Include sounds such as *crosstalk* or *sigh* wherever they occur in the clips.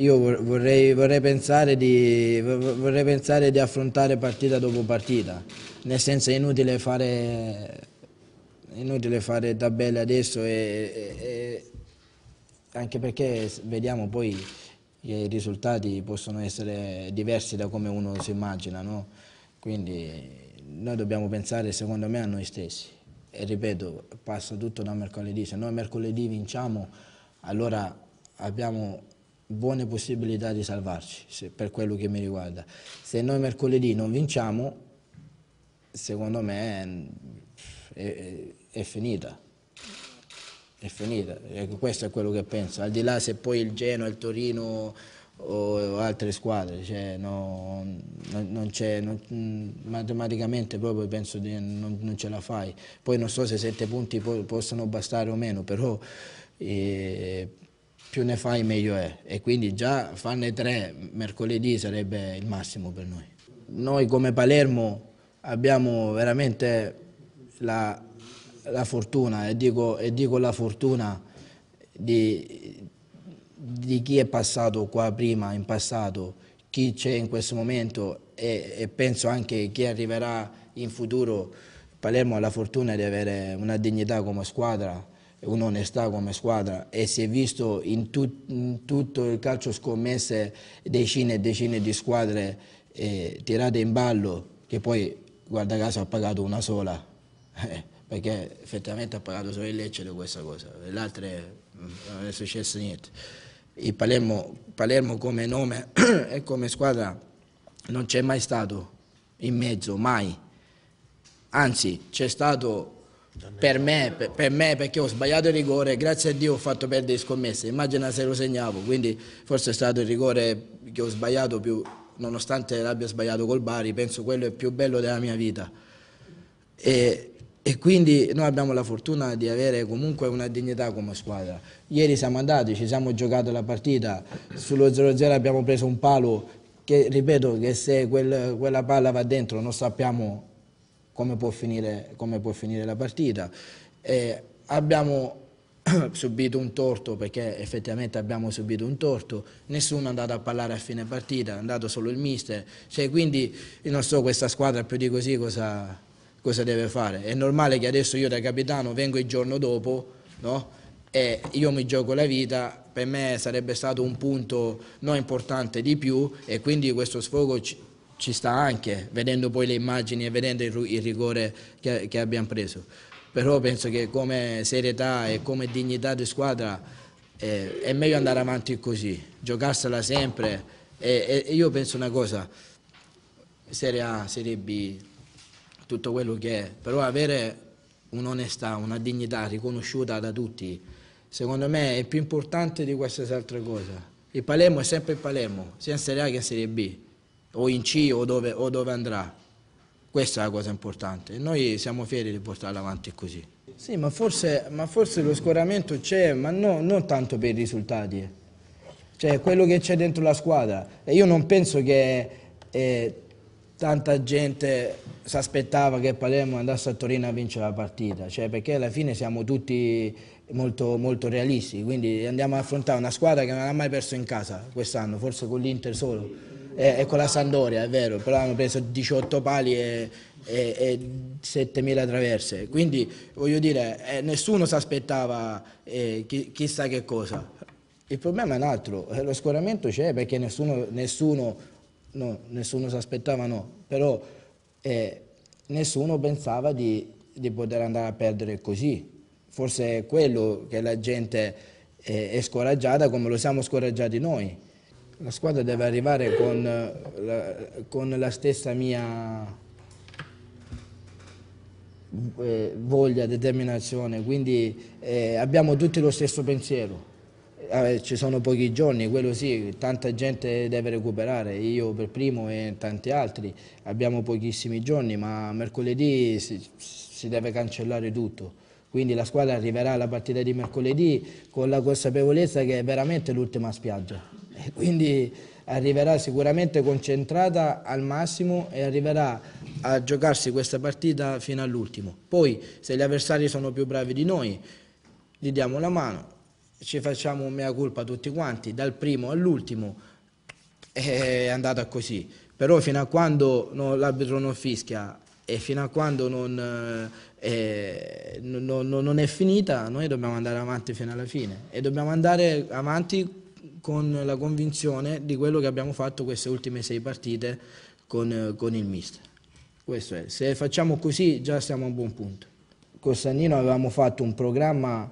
io vorrei, vorrei, pensare di, vorrei, pensare di, affrontare partita dopo partita, nel senso è inutile fare, inutile fare tabelle adesso e, e, anche perché vediamo poi che i risultati possono essere diversi da come uno si immagina, no? quindi noi dobbiamo pensare secondo me a noi stessi e ripeto passa tutto da mercoledì, se noi mercoledì vinciamo allora abbiamo buone possibilità di salvarci, se, per quello che mi riguarda. Se noi mercoledì non vinciamo, secondo me mm, è, è, è finita. È finita, ecco, questo è quello che penso. Al di là se poi il Genoa, il Torino o altre squadre, cioè, no, non, non c'è, mm, matematicamente proprio penso che non, non, ce la fai. Poi non so se sette punti po possono bastare o meno, però eh, più ne fai meglio è e quindi già farne tre mercoledì sarebbe il massimo per noi. Noi come Palermo abbiamo veramente la, la fortuna e dico, e dico, la fortuna di, di, chi è passato qua prima in passato, chi c'è in questo momento e, e penso anche chi arriverà in futuro. Palermo ha la fortuna di avere una dignità come squadra un'onestà come squadra e si è visto in, tut, in tutto il calcio scommesse decine e decine di squadre eh, tirate in ballo che poi guarda caso ha pagato una sola *laughs* eh, perché effettivamente ha pagato solo il Lecce di questa cosa le altre mm, non è successo niente il Palermo, Palermo come nome *clears throat* e come squadra non c'è mai stato in mezzo, mai anzi c'è stato per me, per, per me, perché ho sbagliato il rigore, grazie a Dio ho fatto perdere scommesse, immagina se lo segnavo, quindi forse è stato il rigore che ho sbagliato più, nonostante l'abbia sbagliato col Bari, penso quello è il più bello della mia vita. E, e quindi noi abbiamo la fortuna di avere comunque una dignità come squadra. Ieri siamo andati, ci siamo giocati la partita, sullo 0-0 abbiamo preso un palo che ripeto che se quel, quella palla va dentro non sappiamo come può finire, come può finire la partita. E abbiamo *clears throat* subito un torto perché effettivamente abbiamo subito un torto, nessuno è andato a parlare a fine partita, è andato solo il mister, cioè, quindi non so questa squadra più di così cosa, cosa, deve fare. È normale che adesso io da capitano vengo il giorno dopo no? e io mi gioco la vita, per me sarebbe stato un punto non importante di più e quindi questo sfogo ci sta anche, vedendo poi le immagini e vedendo il, il rigore che, che, abbiamo preso. Però penso che come serietà e come dignità di squadra eh, è meglio andare avanti così, giocarsela sempre. E, e io penso una cosa, Serie A, Serie B, tutto quello che è, però avere un'onestà, una dignità riconosciuta da tutti, secondo me è più importante di qualsiasi altra cosa. Il Palermo è sempre il Palermo, sia in Serie A che in Serie B o in C o dove, o dove andrà. Questa è la cosa importante. Noi siamo fieri di portarla avanti così. Sì, ma forse, ma forse lo scoramento c'è, ma no, non tanto per i risultati. Cioè, quello che c'è dentro la squadra. E io non penso che eh, tanta gente si aspettava che Palermo andasse a Torino a vincere la partita. Cioè, perché alla fine siamo tutti molto, molto realisti. Quindi andiamo ad affrontare una squadra che non ha mai perso in casa quest'anno, forse con l'Inter solo è, è con la Sandoria, è vero, però hanno preso 18 pali e, e, e 7.000 traverse. Quindi voglio dire, eh, nessuno si aspettava eh, chi, chissà che cosa. Il problema è un altro, eh, lo scoramento c'è perché nessuno, nessuno, no, nessuno si aspettava, no, però eh, nessuno pensava di, di, poter andare a perdere così. Forse è quello che la gente è, eh, è scoraggiata come lo siamo scoraggiati noi la squadra deve arrivare con eh, la, con la stessa mia eh, voglia, determinazione, quindi eh, abbiamo tutti lo stesso pensiero. Eh, ci sono pochi giorni, quello sì, tanta gente deve recuperare, io per primo e tanti altri, abbiamo pochissimi giorni, ma mercoledì si, si deve cancellare tutto. Quindi la squadra arriverà alla partita di mercoledì con la consapevolezza che è veramente l'ultima spiaggia e quindi arriverà sicuramente concentrata al massimo e arriverà a giocarsi questa partita fino all'ultimo. Poi se gli avversari sono più bravi di noi, gli diamo la mano, ci facciamo mea culpa tutti quanti, dal primo all'ultimo è andata così. Però fino a quando no, l'arbitro non fischia e fino a quando non, eh, non, eh, non, non è finita, noi dobbiamo andare avanti fino alla fine e dobbiamo andare avanti con la convinzione di quello che abbiamo fatto queste ultime sei partite con, eh, con il mister. Questo è, se facciamo così già siamo a un buon punto. Con Sannino avevamo fatto un programma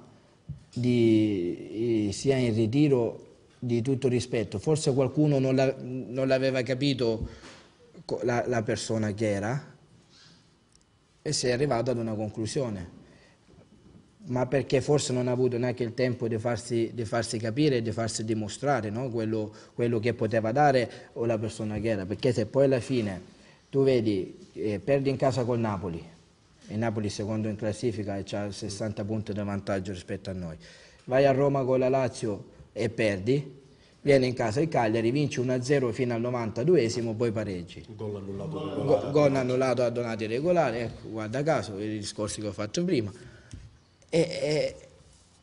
di, eh, sia in ritiro di tutto rispetto, forse qualcuno non, l'aveva capito la, la persona che era e si è arrivato ad una conclusione ma perché forse non ha avuto neanche il tempo di farsi, di farsi capire e di farsi dimostrare no? quello, quello, che poteva dare o la persona che era. Perché se poi alla fine tu vedi, eh, perdi in casa col Napoli, e Napoli secondo in classifica e ha 60 punti di vantaggio rispetto a noi, vai a Roma con la Lazio e perdi, viene in casa il Cagliari, vinci 1-0 fino al 92esimo, poi pareggi. Gol annullato, gol annullato a Donati regolari, ecco, guarda caso, i discorsi che ho fatto prima. E, e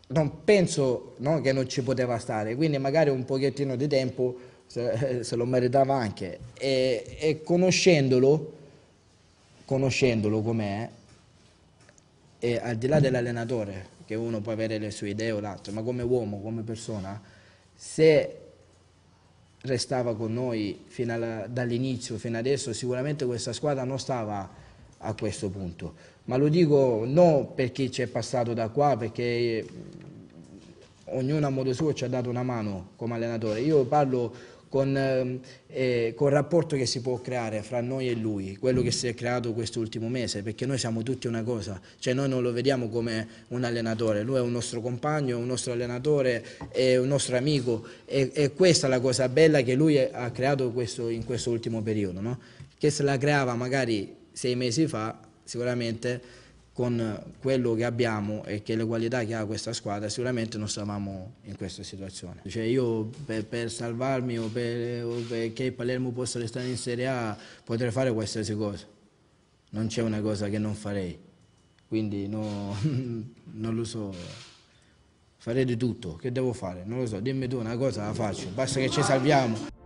non penso no, che non ci poteva stare, quindi magari un pochettino di tempo se, eh, se lo meritava anche. E, e conoscendolo, conoscendolo com'è, e al di là dell'allenatore, che uno può avere le sue idee o l'altro, ma come uomo, come persona, se restava con noi dall'inizio fino adesso, sicuramente questa squadra non stava a questo punto ma lo dico non perché ci è passato da qua, perché mm, ognuno a modo suo ci ha dato una mano come allenatore. Io parlo con, ehm, eh, con, il rapporto che si può creare fra noi e lui, quello che si è creato quest'ultimo mese, perché noi siamo tutti una cosa, cioè noi non lo vediamo come un allenatore, lui è un nostro compagno, un nostro allenatore, è un nostro amico e, e questa è la cosa bella che lui ha creato questo, in questo ultimo periodo, no? che se la creava magari sei mesi fa sicuramente con quello che abbiamo e che le qualità che ha questa squadra sicuramente non stavamo in questa situazione. Cioè io per, per salvarmi o, per, o perché Palermo possa restare in Serie A potrei fare qualsiasi cosa, non c'è una cosa che non farei, quindi no, *laughs* non lo so, farei di tutto, che devo fare? Non lo so, dimmi tu una cosa la faccio, basta che ci salviamo.